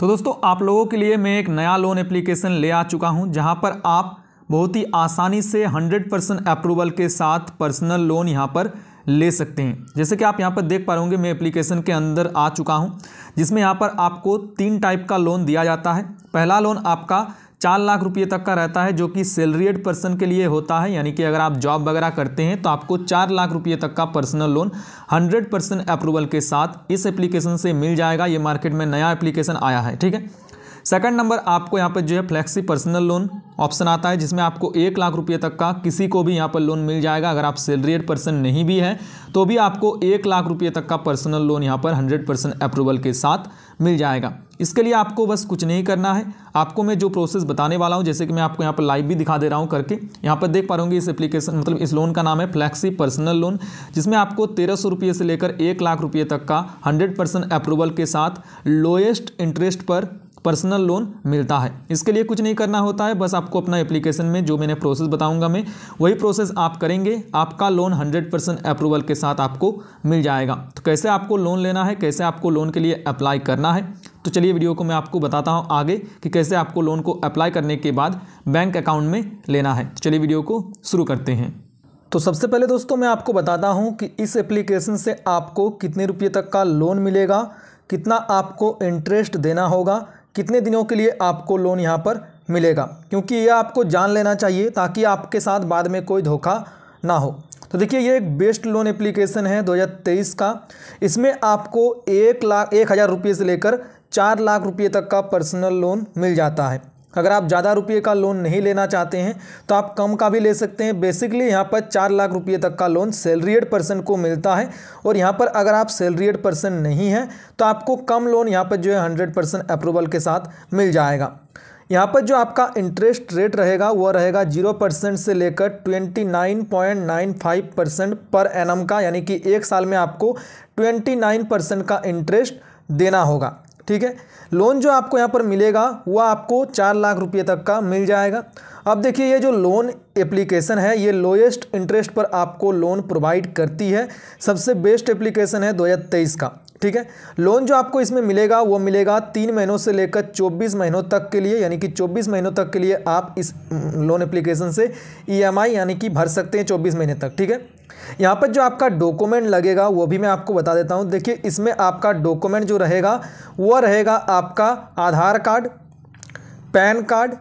तो दोस्तों आप लोगों के लिए मैं एक नया लोन एप्लीकेशन ले आ चुका हूं जहां पर आप बहुत ही आसानी से 100 परसेंट अप्रूवल के साथ पर्सनल लोन यहां पर ले सकते हैं जैसे कि आप यहाँ पर देख पा रहे होंगे मैं एप्लीकेशन के अंदर आ चुका हूँ जिसमें यहाँ पर आपको तीन टाइप का लोन दिया जाता है पहला लोन आपका चार लाख रुपये तक का रहता है जो कि सैलरीड पर्सन के लिए होता है यानी कि अगर आप जॉब वगैरह करते हैं तो आपको चार लाख रुपये तक का personal loan hundred percent approval के साथ इस एप्लीकेशन से मिल जाएगा ये मार्केट में नया एप्लीकेशन आया है ठीक है सेकंड नंबर आपको यहाँ पर जो है फ्लैक्सी पर्सनल लोन ऑप्शन आता है जिसमें आपको एक लाख रुपये तक का किसी को भी यहाँ पर लोन मिल जाएगा अगर आप सैलरीड पर्सन नहीं भी है तो भी आपको एक लाख रुपये तक का पर्सनल लोन यहाँ पर हंड्रेड अप्रूवल के साथ मिल जाएगा इसके लिए आपको बस कुछ नहीं करना है आपको मैं जो प्रोसेस बताने वाला हूँ जैसे कि मैं आपको यहाँ पर लाइव भी दिखा दे रहा हूँ करके यहाँ पर देख पा रहा इस एप्लीकेशन मतलब इस लोन का नाम है फ्लैक्सी पर्सनल लोन जिसमें आपको तेरह सौ रुपये से लेकर एक लाख रुपये तक का हंड्रेड परसेंट अप्रूवल के साथ लोएस्ट इंटरेस्ट पर पर्सनल लोन मिलता है इसके लिए कुछ नहीं करना होता है बस आपको अपना एप्लीकेशन में जो मैंने प्रोसेस बताऊंगा मैं वही प्रोसेस आप करेंगे आपका लोन 100 परसेंट अप्रूवल के साथ आपको मिल जाएगा तो कैसे आपको लोन लेना है कैसे आपको लोन के लिए अप्लाई करना है तो चलिए वीडियो को मैं आपको बताता हूँ आगे कि कैसे आपको लोन को अप्लाई करने के बाद बैंक अकाउंट में लेना है तो चलिए वीडियो को शुरू करते हैं तो सबसे पहले दोस्तों मैं आपको बताता हूँ कि इस एप्लीकेशन से आपको कितने रुपये तक का लोन मिलेगा कितना आपको इंटरेस्ट देना होगा कितने दिनों के लिए आपको लोन यहाँ पर मिलेगा क्योंकि यह आपको जान लेना चाहिए ताकि आपके साथ बाद में कोई धोखा ना हो तो देखिए ये एक बेस्ट लोन एप्लीकेशन है 2023 का इसमें आपको एक लाख एक हज़ार रुपये से लेकर चार लाख रुपये तक का पर्सनल लोन मिल जाता है अगर आप ज़्यादा रुपये का लोन नहीं लेना चाहते हैं तो आप कम का भी ले सकते हैं बेसिकली यहाँ पर चार लाख रुपये तक का लोन सैलरीड पर्सन को मिलता है और यहाँ पर अगर आप सैलरीड पर्सन नहीं हैं तो आपको कम लोन यहाँ पर जो है हंड्रेड परसेंट अप्रूवल के साथ मिल जाएगा यहाँ पर जो आपका इंटरेस्ट रेट रहेगा वह रहेगा जीरो परसेंट से लेकर twenty nine point nine five percent per annum का यानी कि एक साल में आपको ट्वेंटी नाइन परसेंट का इंटरेस्ट देना होगा ठीक है लोन जो आपको यहाँ पर मिलेगा वह आपको चार लाख रुपये तक का मिल जाएगा अब देखिए ये जो लोन एप्लीकेशन है ये लोएस्ट इंटरेस्ट पर आपको लोन प्रोवाइड करती है सबसे बेस्ट एप्लीकेशन है 2023 का ठीक है लोन जो आपको इसमें मिलेगा वो मिलेगा तीन महीनों से लेकर चौबीस महीनों तक के लिए यानी कि चौबीस महीनों तक के लिए आप इस लोन एप्लीकेशन से ईएमआई e यानी कि भर सकते हैं चौबीस महीने तक ठीक है यहाँ पर जो आपका डॉक्यूमेंट लगेगा वो भी मैं आपको बता देता हूँ देखिए इसमें आपका डॉक्यूमेंट जो रहेगा वो रहेगा आपका आधार कार्ड पैन कार्ड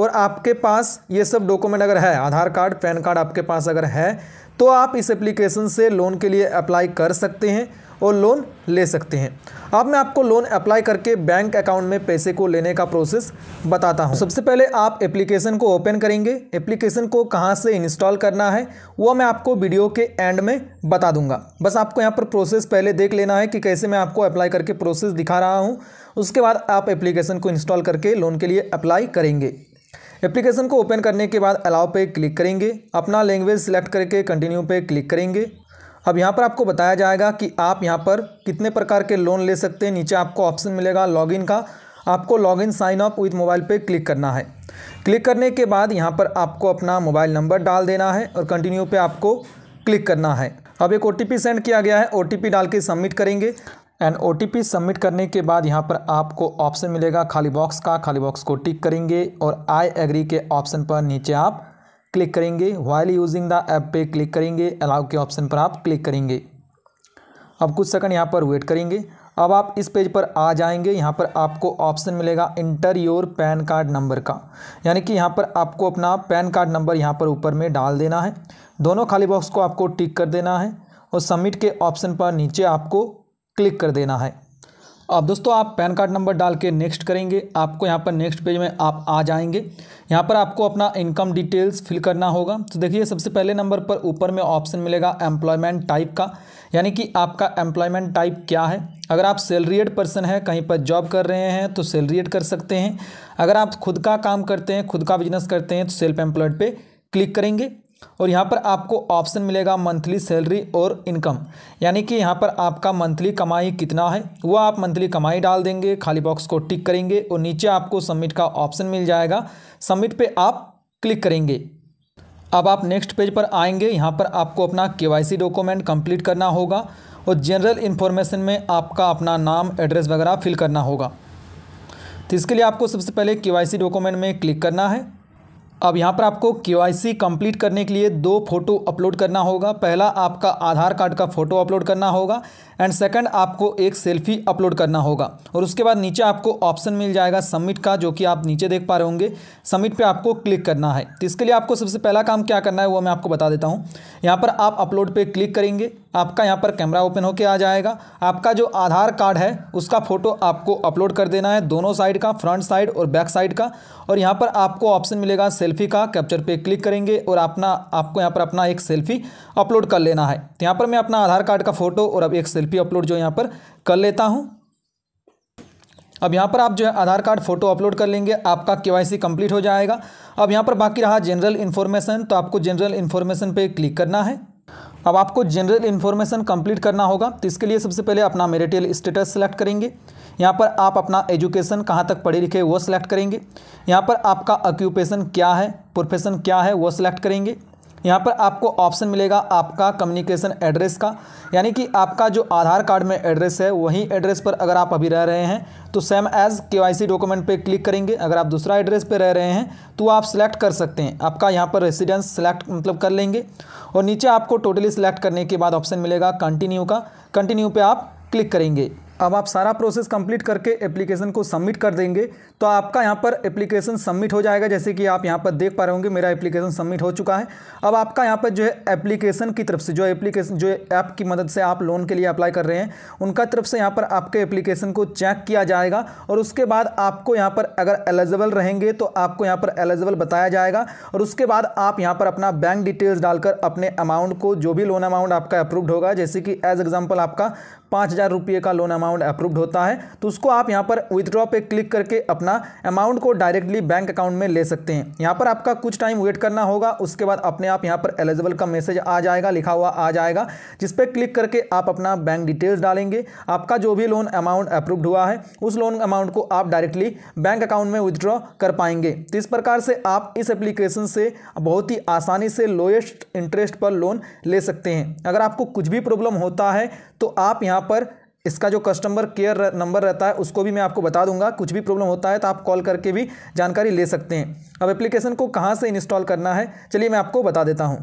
और आपके पास ये सब डॉक्यूमेंट अगर है आधार कार्ड पैन कार्ड आपके पास अगर है तो आप इस एप्लीकेशन से लोन के लिए अप्लाई कर सकते हैं और लोन ले सकते हैं अब मैं आपको लोन अप्लाई करके बैंक अकाउंट में पैसे को लेने का प्रोसेस बताता हूँ सबसे पहले आप एप्लीकेशन को ओपन करेंगे एप्लीकेशन को कहाँ से इंस्टॉल करना है वो मैं आपको वीडियो के एंड में बता दूंगा बस आपको यहाँ पर प्रोसेस पहले देख लेना है कि कैसे मैं आपको अप्लाई करके प्रोसेस दिखा रहा हूँ उसके बाद आप एप्लीकेशन को इंस्टॉल करके लोन के लिए अप्लाई करेंगे एप्लीकेशन को ओपन करने के बाद अलाउ पे क्लिक करेंगे अपना लैंग्वेज सेलेक्ट करके कंटिन्यू पे क्लिक करेंगे अब यहाँ पर आपको बताया जाएगा कि आप यहाँ पर कितने प्रकार के लोन ले सकते हैं नीचे आपको ऑप्शन मिलेगा लॉगिन का आपको login sign up with mobile पे क्लिक करना है क्लिक करने के बाद यहाँ पर आपको अपना मोबाइल नंबर डाल देना है और कंटिन्यू पे आपको क्लिक करना है अब एक ओ सेंड किया गया है ओ डाल के सबमिट करेंगे एंड ओ सबमिट करने के बाद यहाँ पर आपको ऑप्शन मिलेगा खाली बॉक्स का खाली बॉक्स को टिक करेंगे और आई एग्री के ऑप्शन पर नीचे आप क्लिक करेंगे वाइल यूजिंग द ऐप पे क्लिक करेंगे अलाउ के ऑप्शन पर आप क्लिक करेंगे अब कुछ सेकंड यहाँ पर वेट करेंगे अब आप इस पेज पर आ जाएंगे यहाँ पर आपको ऑप्शन मिलेगा enter your PAN card number का यानी कि यहाँ पर आपको अपना पैन कार्ड नंबर यहाँ पर ऊपर में डाल देना है दोनों खाली बॉक्स को आपको टिक कर देना है और सबमिट के ऑप्शन पर नीचे आपको क्लिक कर देना है अब दोस्तों आप पैन कार्ड नंबर डाल के नेक्स्ट करेंगे आपको यहाँ पर नेक्स्ट पेज में आप आ जाएंगे यहाँ पर आपको अपना इनकम डिटेल्स फिल करना होगा तो देखिए सबसे पहले नंबर पर ऊपर में ऑप्शन मिलेगा एम्प्लॉयमेंट टाइप का यानी कि आपका एम्प्लॉयमेंट टाइप क्या है अगर आप सैलरीड पर्सन हैं कहीं पर जॉब कर रहे हैं तो सैलरीड कर सकते हैं अगर आप खुद का काम करते हैं खुद का बिजनेस करते हैं तो सेल्फ एम्प्लॉयड पर क्लिक करेंगे और यहाँ पर आपको ऑप्शन मिलेगा मंथली सैलरी और इनकम यानी कि यहाँ पर आपका मंथली कमाई कितना है वो आप मंथली कमाई डाल देंगे खाली बॉक्स को टिक करेंगे और नीचे आपको सबमिट का ऑप्शन मिल जाएगा सबमिट पे आप क्लिक करेंगे अब आप नेक्स्ट पेज पर आएंगे यहाँ पर आपको अपना के डॉक्यूमेंट कंप्लीट करना होगा और जनरल इन्फॉर्मेशन में आपका अपना नाम एड्रेस वगैरह फिल करना होगा तो इसके लिए आपको सबसे पहले के डॉक्यूमेंट में क्लिक करना है अब यहाँ पर आपको के कंप्लीट करने के लिए दो फोटो अपलोड करना होगा पहला आपका आधार कार्ड का फ़ोटो अपलोड करना होगा एंड सेकंड आपको एक सेल्फी अपलोड करना होगा और उसके बाद नीचे आपको ऑप्शन मिल जाएगा सबमिट का जो कि आप नीचे देख पा रहे होंगे सबमिट पे आपको क्लिक करना है तो इसके लिए आपको सबसे पहला काम क्या करना है वो मैं आपको बता देता हूँ यहाँ पर आप अपलोड पर क्लिक करेंगे आपका यहाँ पर कैमरा ओपन होके आ जाएगा आपका जो आधार कार्ड है उसका फ़ोटो आपको अपलोड कर देना है दोनों साइड का फ्रंट साइड और बैक साइड का और यहाँ पर आपको ऑप्शन मिलेगा सेल्फी का कैप्चर पे क्लिक करेंगे और अपना आपको यहाँ पर अपना एक सेल्फी अपलोड कर लेना है तो यहाँ पर मैं अपना आधार कार्ड का फ़ोटो और अब एक सेल्फी अपलोड जो यहाँ पर कर लेता हूँ अब यहाँ पर आप जो है आधार कार्ड फोटो अपलोड कर लेंगे आपका के कंप्लीट हो जाएगा अब यहाँ पर बाकी रहा जनरल इन्फॉर्मेशन तो आपको जनरल इन्फॉर्मेशन पे क्लिक करना है अब आपको जनरल इन्फॉर्मेशन कंप्लीट करना होगा तो इसके लिए सबसे पहले अपना मेरिटियल स्टेटस सेलेक्ट करेंगे यहाँ पर आप अपना एजुकेशन कहाँ तक पढ़े लिखे वो सिलेक्ट करेंगे यहाँ पर आपका ऑक्यूपेशन क्या है प्रोफेशन क्या है वो सिलेक्ट करेंगे यहाँ पर आपको ऑप्शन मिलेगा आपका कम्युनिकेशन एड्रेस का यानी कि आपका जो आधार कार्ड में एड्रेस है वही एड्रेस पर अगर आप अभी रह रहे हैं तो सेम एज़ के डॉक्यूमेंट पर क्लिक करेंगे अगर आप दूसरा एड्रेस पर रह रहे हैं तो आप सिलेक्ट कर सकते हैं आपका यहाँ पर रेसिडेंस सेलेक्ट मतलब कर लेंगे और नीचे आपको टोटली सिलेक्ट करने के बाद ऑप्शन मिलेगा कंटिन्यू का कंटिन्यू पर आप क्लिक करेंगे अब आप सारा प्रोसेस कंप्लीट करके एप्लीकेशन को सबमिट कर देंगे तो आपका यहाँ पर एप्लीकेशन सबमिट हो जाएगा जैसे कि आप यहाँ पर देख पा रहे होंगे मेरा एप्लीकेशन सबमिट हो चुका है अब आपका यहाँ पर जो है एप्लीकेशन की तरफ से जो एप्लीकेशन जो ऐप की मदद से आप लोन के लिए अप्लाई कर रहे हैं उनका तरफ से यहाँ पर आपके एप्लीकेशन को चेक किया जाएगा और उसके बाद आपको यहाँ पर अगर एलिजिबल रहेंगे तो आपको यहाँ पर एलिजिबल बताया जाएगा और उसके बाद आप यहाँ पर अपना बैंक डिटेल्स डालकर अपने अमाउंट को जो भी लोन अमाउंट आपका अप्रूव्ड होगा जैसे कि एज एग्जाम्पल आपका पाँच हज़ार रुपये का लोन अमाउंट अप्रूव्ड होता है तो उसको आप यहाँ पर विदड्रॉ पे क्लिक करके अपना अमाउंट को डायरेक्टली बैंक अकाउंट में ले सकते हैं यहाँ पर आपका कुछ टाइम वेट करना होगा उसके बाद अपने आप यहाँ पर एलिजिबल का मैसेज आ जाएगा लिखा हुआ आ जाएगा जिस पर क्लिक करके आप अपना बैंक डिटेल्स डालेंगे आपका जो भी लोन अमाउंट अप्रूव्ड हुआ है उस लोन अमाउंट को आप डायरेक्टली बैंक अकाउंट में विदड्रॉ कर पाएंगे तो इस प्रकार से आप इस एप्लीकेशन से बहुत ही आसानी से लोएस्ट इंटरेस्ट पर लोन ले सकते हैं अगर आपको कुछ भी प्रॉब्लम होता है तो आप यहाँ पर इसका जो कस्टमर केयर नंबर रहता है उसको भी मैं आपको बता दूंगा कुछ भी प्रॉब्लम होता है तो आप कॉल करके भी जानकारी ले सकते हैं अब एप्लीकेशन को कहाँ से इंस्टॉल करना है चलिए मैं आपको बता देता हूँ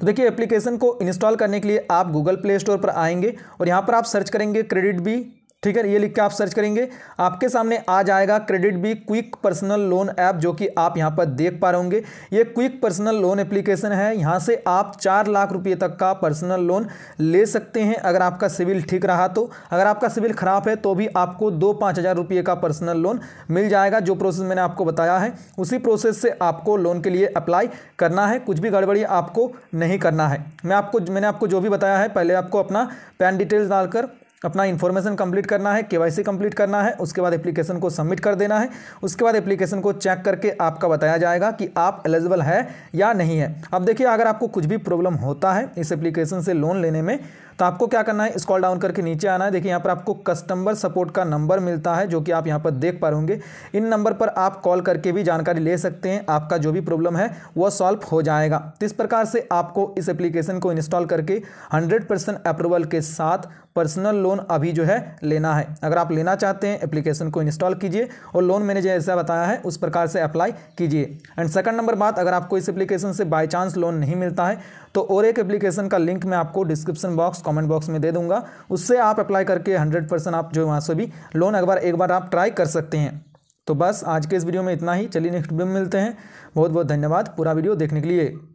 तो देखिए एप्लीकेशन को इंस्टॉल करने के लिए आप गूगल प्ले स्टोर पर आएंगे और यहाँ पर आप सर्च करेंगे क्रेडिट बी ठीक है ये लिख के आप सर्च करेंगे आपके सामने आ जाएगा क्रेडिट भी क्विक पर्सनल लोन ऐप जो कि आप यहाँ पर देख पा रहे होंगे ये क्विक पर्सनल लोन एप्लीकेशन है यहाँ से आप चार लाख रुपये तक का पर्सनल लोन ले सकते हैं अगर आपका सिविल ठीक रहा तो अगर आपका सिविल ख़राब है तो भी आपको दो पाँच हज़ार रुपये का पर्सनल लोन मिल जाएगा जो प्रोसेस मैंने आपको बताया है उसी प्रोसेस से आपको लोन के लिए अप्लाई करना है कुछ भी गड़बड़ी आपको नहीं करना है मैं आपको मैंने आपको जो भी बताया है पहले आपको अपना पैन डिटेल्स डालकर अपना इन्फॉर्मेशन कंप्लीट करना है केवाईसी कंप्लीट करना है उसके बाद एप्लीकेशन को सबमिट कर देना है उसके बाद एप्लीकेशन को चेक करके आपका बताया जाएगा कि आप एलिजिबल है या नहीं है अब देखिए अगर आपको कुछ भी प्रॉब्लम होता है इस एप्लीकेशन से लोन लेने में तो आपको क्या करना है स्कॉल डाउन करके नीचे आना है देखिए यहाँ पर आपको कस्टमर सपोर्ट का नंबर मिलता है जो कि आप यहाँ पर देख पा रहे इन नंबर पर आप कॉल करके भी जानकारी ले सकते हैं आपका जो भी प्रॉब्लम है वह सॉल्व हो जाएगा तो इस प्रकार से आपको इस एप्लीकेशन को इंस्टॉल करके हंड्रेड अप्रूवल के साथ पर्सनल लोन अभी जो है लेना है अगर आप लेना चाहते हैं एप्लीकेशन को इंस्टॉल कीजिए और लोन मैंने जैसा बताया है उस प्रकार से अप्लाई कीजिए एंड सेकंड नंबर बात अगर आपको इस एप्लीकेशन से बाई चांस लोन नहीं मिलता है तो और एक एप्लीकेशन का लिंक मैं आपको डिस्क्रिप्शन बॉक्स कमेंट बॉक्स में दे दूंगा उससे आप अप्लाई करके हंड्रेड परसेंट आप जो वहाँ से भी लोन अखबार एक बार आप ट्राई कर सकते हैं तो बस आज के इस वीडियो में इतना ही चलिए नेक्स्ट वीडियो में मिलते हैं बहुत बहुत धन्यवाद पूरा वीडियो देखने के लिए